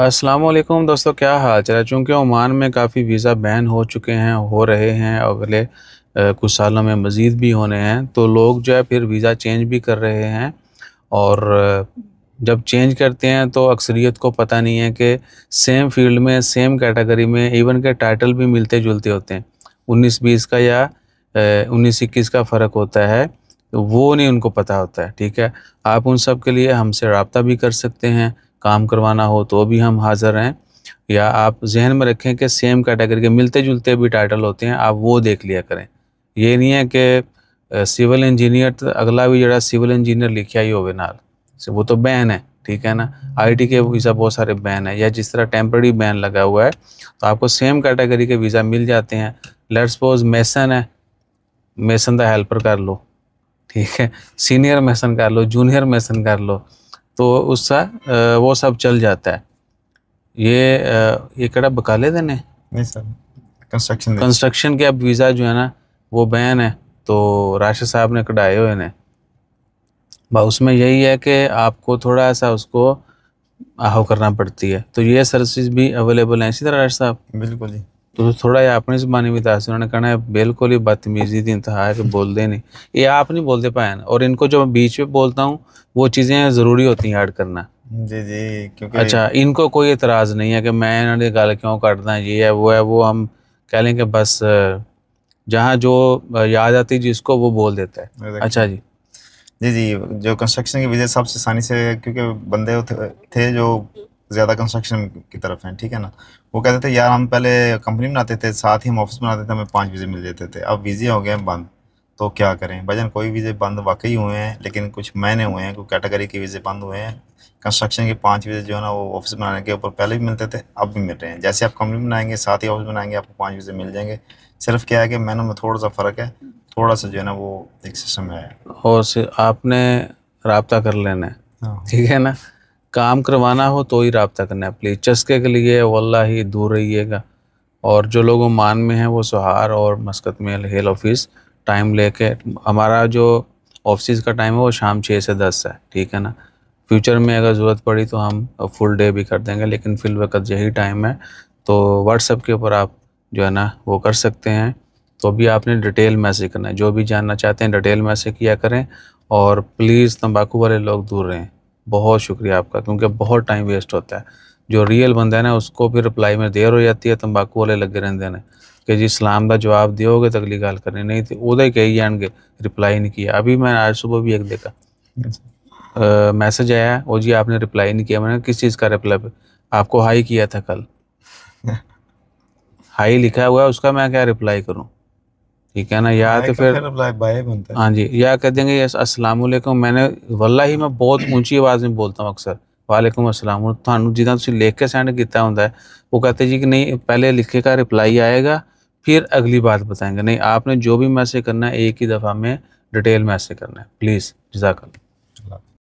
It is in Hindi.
असलम दोस्तों क्या हाल चाल है चूँकि ओमान में काफ़ी वीज़ा बैन हो चुके हैं हो रहे हैं अगले कुछ सालों में मज़ीद भी होने हैं तो लोग जो है फिर वीज़ा चेंज भी कर रहे हैं और जब चेंज करते हैं तो अक्सरियत को पता नहीं है कि सेम फील्ड में सेम कैटेगरी में इवन के टाइटल भी मिलते जुलते होते हैं उन्नीस बीस का या उन्नीस इक्कीस का फ़र्क होता है तो वो नहीं उनको पता होता है ठीक है आप उन सब के लिए हमसे रबता भी कर सकते हैं काम करवाना हो तो भी हम हाज़र हैं या आप जहन में रखें कि सेम कैटेगरी के मिलते जुलते भी टाइटल होते हैं आप वो देख लिया करें ये नहीं है कि सिविल इंजीनियर तो अगला भी जरा सिविल इंजीनियर लिखा ही होवे नाल वो तो बैन है ठीक है ना आईटी के वीज़ा बहुत सारे बैन है या जिस तरह टेम्प्रेरी बैन लगा हुआ है तो आपको सेम कैटेगरी के वीज़ा मिल जाते हैं लेट सपोज मेसन है मेसन का हेल्पर कर लो ठीक है सीनियर मेसन कर लो जूनियर मेसन कर लो तो उसका वो सब चल जाता है ये ये कड़ा बकाले देने नहीं सर कंस्ट्रक्शन कंस्ट्रक्शन के अब वीज़ा जो है ना वो बैन है तो राशि साहब ने कटाए हुए ने बा उसमें यही है कि आपको थोड़ा सा उसको आहो करना पड़ती है तो ये सर्विस भी अवेलेबल है इसी तरह राशि साहब बिल्कुल जी तो थोड़ा ये अपने जबानी में था उन्होंने कहना है बिल्कुल ही बदतमीजी थी इंतहा कि बोल नहीं ये आप नहीं बोलते पाए ना और इनको जो मैं बीच में बोलता हूँ वो चीज़ें ज़रूरी होती हैं ऐड करना जी जी क्योंकि अच्छा इनको कोई एतराज़ नहीं है कि मैं इन्होंने गल क्यों करना ये है वो है वो हम कह लें कि बस जहाँ जो याद आती जिसको वो बोल देता है अच्छा जी जी जी जो कंस्ट्रक्शन की वजह सबसे आसानी से क्योंकि बंदे थे जो ज़्यादा कंस्ट्रक्शन की तरफ हैं ठीक है ना वो कहते थे यार हम पहले कंपनी बनाते थे साथ ही हम ऑफिस बनाते थे हमें पाँच वीज़े मिल जाते थे अब वीज़े हो गए बंद तो क्या करें भजन कोई वीज़े बंद वाकई हुए हैं लेकिन कुछ महीने हुए हैं कोई कैटेगरी के वीज़े बंद हुए हैं कंस्ट्रक्शन के पाँच वीज़े जो है ना वो ऑफिस बनाने के ऊपर पहले भी मिलते थे अब भी मिल रहे हैं जैसे आप कंपनी बनाएंगे साथ ही ऑफिस बनाएंगे आपको पाँच वीज़े मिल जाएंगे सिर्फ क्या है कि मैनों में थोड़ा सा फ़र्क है थोड़ा सा जो है ना वो एक सिस्टम है और आपने रबता कर लेना है हाँ। ठीक है ना काम करवाना हो तो ही रबता करना है प्लीज़ चस्के के लिए वल्ला ही दूर रहिएगा और जो लोग मान में हैं वो सुहार और मस्कत में हेल ऑफिस टाइम लेके हमारा जो ऑफिस का टाइम है वो शाम छः से दस है ठीक है ना फ्यूचर में अगर ज़रूरत पड़ी तो हम फुल डे भी कर देंगे लेकिन फिल वक्त यही टाइम है तो व्हाट्सएप के ऊपर आप जो है ना वो कर सकते हैं तो अभी आपने डिटेल मैसेज करना है जो भी जानना चाहते हैं डिटेल मैसेज किया करें और प्लीज़ तंबाकू वाले लोग दूर रहें बहुत शुक्रिया आपका क्योंकि बहुत टाइम वेस्ट होता है जो रियल बंदा है ना उसको फिर रिप्लाई में देर हो जाती है तंबाकू वाले लगे रहते हैं कि जी सलाम का जवाब दोगे तो अगली गाल करनी नहीं तो वह ही कही जाएंगे रिप्लाई नहीं किया अभी मैं आज सुबह भी एक देखा मैसेज आया वो जी आपने रिप्लाई नहीं किया मैंने किस चीज़ का रिप्लाई आपको हाई किया था कल हाई लिखा हुआ है उसका मैं क्या रिप्लाई करूँ ठीक है ना या तो, तो फिर हाँ जी या कह देंगे यस मैंने वल्ला ही मैं बहुत ऊंची आवाज़ में बोलता हूँ अक्सर वालेकुम असलम थानू जिदा तुम लिख के सेंड किया होंगे वो कहते जी कि नहीं पहले लिखे का रिप्लाई आएगा फिर अगली बात बताएंगे नहीं आपने जो भी मैसेज करना है एक ही दफ़ा में डिटेल मैसेज करना है प्लीज़ जजाक